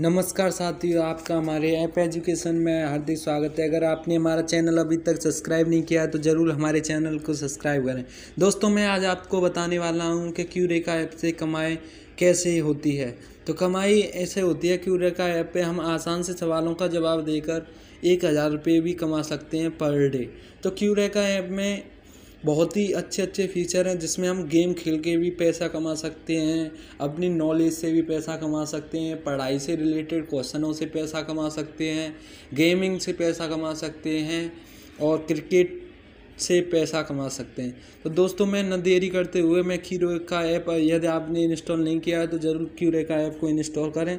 नमस्कार साथियों आपका हमारे ऐप एजुकेशन में हार्दिक स्वागत है अगर आपने हमारा चैनल अभी तक सब्सक्राइब नहीं किया है तो ज़रूर हमारे चैनल को सब्सक्राइब करें दोस्तों मैं आज आपको बताने वाला हूं कि क्यू रेखा ऐप से कमाई कैसे होती है तो कमाई ऐसे होती है क्यू रेखा ऐप पे हम आसान से सवालों का जवाब देकर एक हज़ार रुपये भी कमा सकते हैं पर डे तो क्यू रेखा ऐप में बहुत ही अच्छे अच्छे फीचर हैं जिसमें हम गेम खेल के भी पैसा कमा सकते हैं अपनी नॉलेज से भी पैसा कमा सकते हैं पढ़ाई से रिलेटेड क्वेश्चनों से पैसा कमा सकते हैं गेमिंग से पैसा कमा सकते हैं और क्रिकेट से पैसा कमा सकते हैं तो दोस्तों मैं न देरी करते हुए मैं क्यूरे का ऐप यदि आपने इंस्टॉल नहीं किया है तो ज़रूर क्यूरे का ऐप को इंस्टॉल करें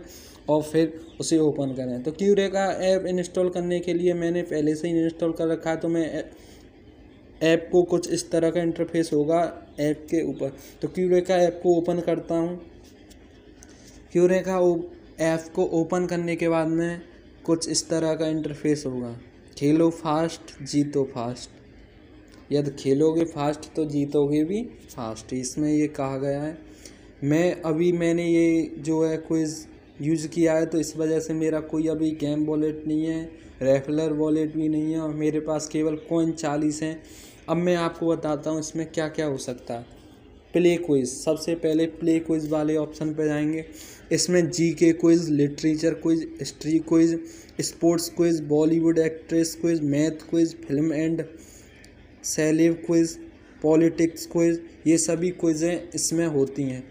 और फिर उसे ओपन करें तो क्यूरे का ऐप इंस्टॉल करने के लिए मैंने पहले से ही इंस्टॉल कर रखा है तो मैं ऐप को कुछ इस तरह का इंटरफेस होगा ऐप के ऊपर तो क्यू रेखा ऐप को ओपन करता हूँ क्यू रेखा ऐप को ओपन करने के बाद में कुछ इस तरह का इंटरफेस होगा खेलो फास्ट जीतो फास्ट यदि खेलोगे फास्ट तो जीतोगे भी फास्ट इसमें ये कहा गया है मैं अभी मैंने ये जो है क्विज़ यूज़ किया है तो इस वजह से मेरा कोई अभी गेम वॉलेट नहीं है रेगुलर वॉलेट भी नहीं है और मेरे पास केवल कॉइन चालीस हैं अब मैं आपको बताता हूँ इसमें क्या क्या हो सकता है प्ले क्विज़ सबसे पहले प्ले क्विज़ वाले ऑप्शन पर जाएंगे इसमें G K quiz literature quiz history quiz sports quiz Bollywood actress quiz math quiz film and celeb quiz politics quiz ये सभी क्विज़ें इसमें होती हैं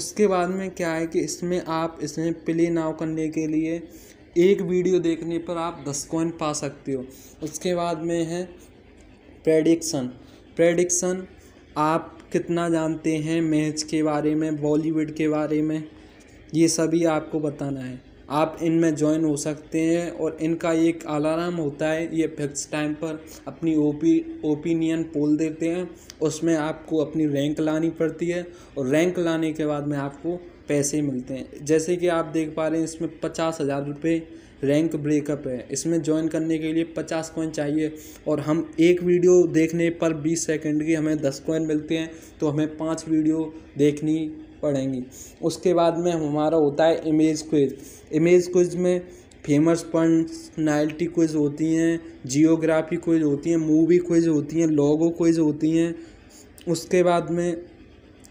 उसके बाद में क्या है कि इसमें आप इसमें प्ले नाव करने के लिए एक वीडियो देखने पर आप दस कॉइन पा सकते हो उसके बाद में है प्रेडिक्सन प्रेडिक्शन आप कितना जानते हैं मैच के बारे में बॉलीवुड के बारे में ये सभी आपको बताना है आप इनमें ज्वाइन हो सकते हैं और इनका एक अलार्म होता है ये फिक्स टाइम पर अपनी ओपी ओपिनियन पोल देते हैं उसमें आपको अपनी रैंक लानी पड़ती है और रैंक लाने के बाद में आपको पैसे मिलते हैं जैसे कि आप देख पा रहे हैं इसमें पचास हज़ार रुपये रैंक ब्रेकअप है इसमें ज्वाइन करने के लिए पचास कॉइन चाहिए और हम एक वीडियो देखने पर बीस सेकेंड की हमें दस कॉइन मिलते हैं तो हमें पाँच वीडियो देखनी पड़ेंगी उसके बाद में हमारा होता है इमेज क्विज इमेज क्विज में फेमस पर्सनालिटी क्विज होती हैं जियोग्राफी क्विज होती हैं मूवी क्विज होती हैं लोगो क्विज होती हैं उसके बाद में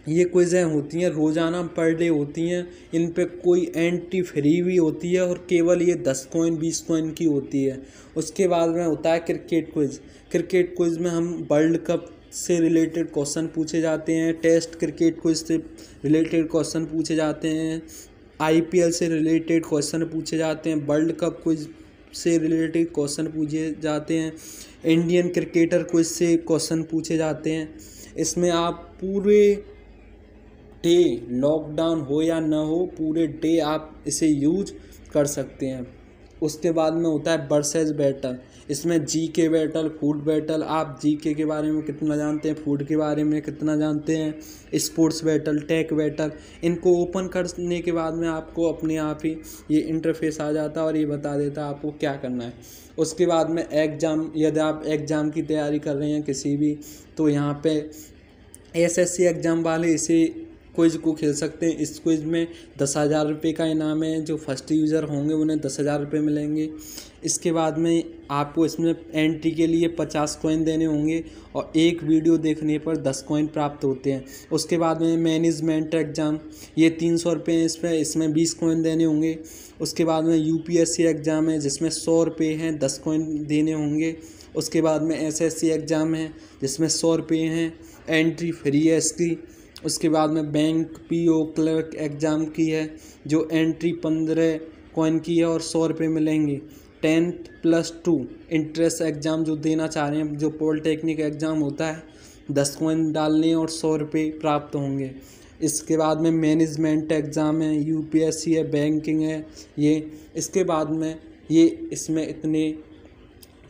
ये क्विज़ें होती हैं रोज़ाना पर डे होती हैं इन पे कोई एंट्री फ्री भी होती है और केवल ये दस कोइन बीस कोइन की होती है उसके बाद में होता है क्रिकेट क्विज़ क्रिकेट क्विज़ में हम वर्ल्ड कप से रिलेटेड क्वेश्चन पूछे जाते हैं टेस्ट क्रिकेट क्विज से रिलेटेड क्वेश्चन पूछे जाते हैं आईपीएल से रिलेटेड क्वेश्चन पूछे जाते हैं वर्ल्ड कप क्विज से रिलेटेड क्वेश्चन पूछे जाते हैं इंडियन क्रिकेटर क्विज से क्वेश्चन पूछे जाते हैं इसमें आप पूरे डे लॉकडाउन हो या ना हो पूरे डे आप इसे यूज कर सकते हैं उसके बाद में होता है बर्सेज बैटल इसमें जी के बैटल फूड बैटल आप जी के के बारे में कितना जानते हैं फूड के बारे में कितना जानते हैं स्पोर्ट्स बैटल टेक बैटल इनको ओपन करने के बाद में आपको अपने आप ही ये इंटरफेस आ जाता है और ये बता देता है आपको क्या करना है उसके बाद में एग्ज़ाम यदि आप एग्ज़ाम की तैयारी कर रहे हैं किसी भी तो यहाँ पर एस एस सी एग्ज़ाम वाले इसे क्विज को खेल सकते हैं इस क्विज में दस हज़ार रुपये का इनाम है जो फर्स्ट यूज़र होंगे उन्हें दस हज़ार रुपये मिलेंगे इसके बाद में आपको इसमें एंट्री के लिए पचास कॉइन देने होंगे और एक वीडियो देखने पर दस कॉइन प्राप्त होते हैं उसके बाद में मैनेजमेंट एग्ज़ाम ये तीन सौ रुपये हैं इस पर इसमें बीस कॉइन देने होंगे उसके बाद में सी एग्ज़ाम है जिसमें सौ रुपये हैं दस कॉइन देने होंगे उसके बाद में सी एग्ज़ाम है जिसमें सौ रुपये हैं एंट्री फ्री है इसकी उसके बाद में bank P O clerk exam की है जो एंट्री पंद्रह कॉइन की है और सौ रुपये मिलेंगे tenth plus two entrance exam जो देना चाह रहे हैं जो पॉलिटेक्निक एग्ज़ाम होता है दस कॉइन डालने और सौ रुपये प्राप्त होंगे इसके बाद में मैनेजमेंट एग्ज़ाम है यूपीएससी है बैंकिंग है ये इसके बाद में ये इसमें इतने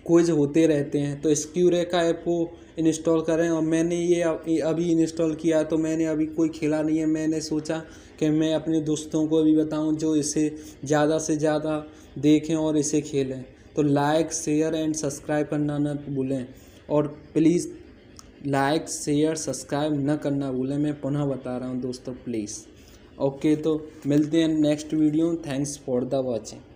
क्विज होते रहते हैं तो स्क्यूरे का ऐप को इंस्टॉल करें और मैंने ये अभी इंस्टॉल किया तो मैंने अभी कोई खेला नहीं है मैंने सोचा कि मैं अपने दोस्तों को भी बताऊं जो इसे ज़्यादा से ज़्यादा देखें और इसे खेलें तो लाइक शेयर एंड सब्सक्राइब करना ना भूलें और प्लीज़ लाइक शेयर सब्सक्राइब न करना भूलें मैं पुनः बता रहा हूँ दोस्तों प्लीज़ ओके तो मिलते हैं next video thanks for the watching